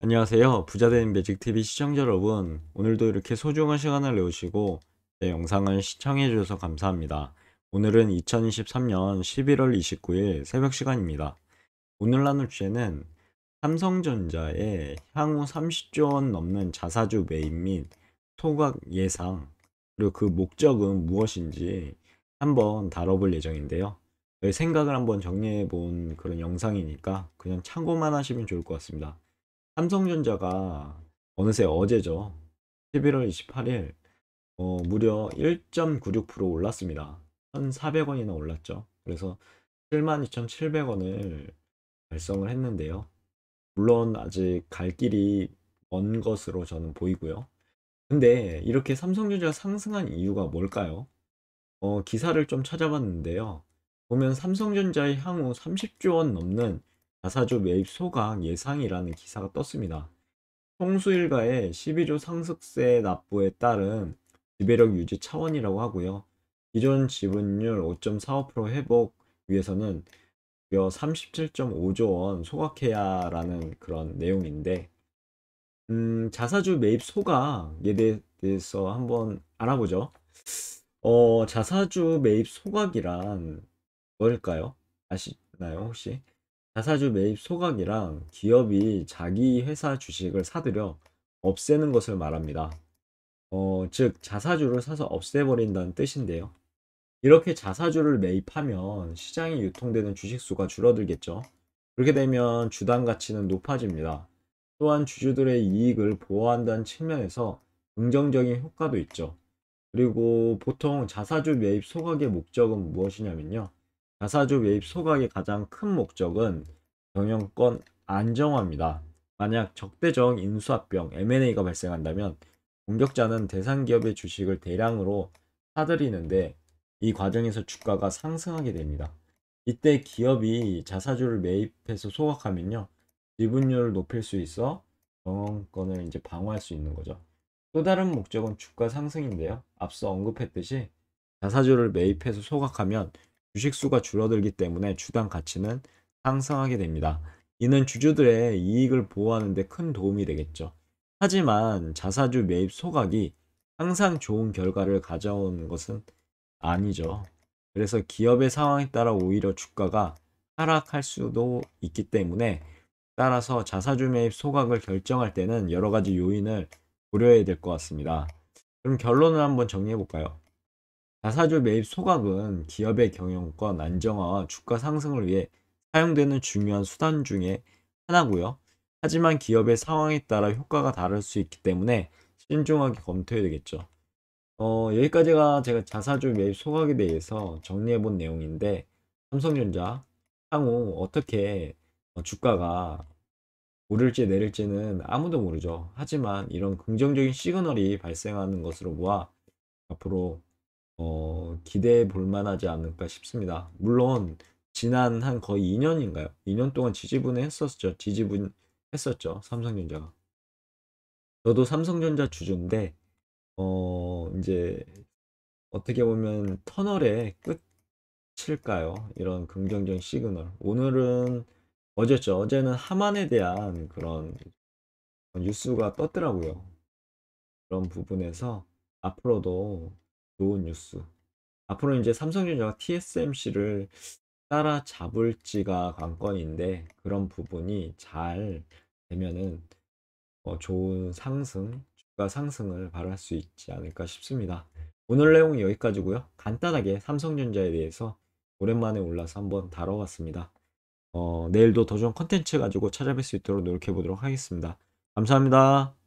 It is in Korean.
안녕하세요. 부자된 매직TV 시청자 여러분 오늘도 이렇게 소중한 시간을 내오시고 제 영상을 시청해주셔서 감사합니다. 오늘은 2023년 11월 29일 새벽 시간입니다. 오늘 나눌 주제는 삼성전자의 향후 30조 원 넘는 자사주 매입 및 소각 예상 그리고 그 목적은 무엇인지 한번 다뤄볼 예정인데요. 생각을 한번 정리해 본 그런 영상이니까 그냥 참고만 하시면 좋을 것 같습니다. 삼성전자가 어느새 어제죠. 11월 28일 어, 무려 1.96% 올랐습니다. 1,400원이나 올랐죠. 그래서 72,700원을 달성을 했는데요. 물론 아직 갈 길이 먼 것으로 저는 보이고요. 근데 이렇게 삼성전자가 상승한 이유가 뭘까요? 어, 기사를 좀 찾아봤는데요. 보면 삼성전자의 향후 30조 원 넘는 자사주 매입 소각 예상이라는 기사가 떴습니다. 홍수일가의 12조 상속세 납부에 따른 지배력 유지 차원이라고 하고요. 기존 지분율 5.45% 회복 위해서는 37.5조 원 소각해야 라는 그런 내용인데 음, 자사주 매입 소각에 대해서 한번 알아보죠. 어, 자사주 매입 소각이란 뭘까요? 아시나요, 혹시? 자사주 매입 소각이랑 기업이 자기 회사 주식을 사들여 없애는 것을 말합니다. 어, 즉 자사주를 사서 없애버린다는 뜻인데요. 이렇게 자사주를 매입하면 시장에 유통되는 주식 수가 줄어들겠죠. 그렇게 되면 주당 가치는 높아집니다. 또한 주주들의 이익을 보호한다는 측면에서 긍정적인 효과도 있죠. 그리고 보통 자사주 매입 소각의 목적은 무엇이냐면요. 자사주 매입 소각의 가장 큰 목적은 경영권 안정화입니다. 만약 적대적 인수합병 M&A가 발생한다면 공격자는 대상 기업의 주식을 대량으로 사들이는데 이 과정에서 주가가 상승하게 됩니다. 이때 기업이 자사주를 매입해서 소각하면요. 지분율을 높일 수 있어 경영권을 이제 방어할 수 있는 거죠. 또 다른 목적은 주가 상승인데요. 앞서 언급했듯이 자사주를 매입해서 소각하면 주식수가 줄어들기 때문에 주당 가치는 상승하게 됩니다. 이는 주주들의 이익을 보호하는 데 큰 도움이 되겠죠. 하지만 자사주 매입 소각이 항상 좋은 결과를 가져오는 것은 아니죠. 어. 그래서 기업의 상황에 따라 오히려 주가가 하락할 수도 있기 때문에 따라서 자사주 매입 소각을 결정할 때는 여러 가지 요인을 고려해야 될 것 같습니다. 그럼 결론을 한번 정리해 볼까요? 자사주 매입 소각은 기업의 경영권 안정화와 주가 상승을 위해 사용되는 중요한 수단 중에 하나고요. 하지만 기업의 상황에 따라 효과가 다를 수 있기 때문에 신중하게 검토해야 되겠죠. 어, 여기까지가 제가 자사주 매입 소각에 대해서 정리해 본 내용인데 삼성전자 향후 어떻게 어, 주가가 오를지 내릴지는 아무도 모르죠. 하지만 이런 긍정적인 시그널이 발생하는 것으로 보아 앞으로 어, 기대해 볼 만하지 않을까 싶습니다. 물론 지난 한 거의 2년인가요? 2년 동안 지지분해 했었죠. 지지분 했었죠. 삼성전자가. 저도 삼성전자 주주인데 어, 이제 어떻게 보면 터널의 끝일까요? 이런 긍정적인 시그널. 오늘은 어제죠. 어제는 하만에 대한 그런 뉴스가 떴더라고요. 그런 부분에서 앞으로도 좋은 뉴스. 앞으로 이제 삼성전자가 TSMC를 따라잡을지가 관건인데 그런 부분이 잘 되면은 어, 좋은 상승, 주가 상승을 바랄 수 있지 않을까 싶습니다. 오늘 내용이 여기까지고요. 간단하게 삼성전자에 대해서 오랜만에 올라서 한번 다뤄봤습니다. 어, 내일도 더 좋은 컨텐츠 가지고 찾아뵐 수 있도록 노력해 보도록 하겠습니다. 감사합니다.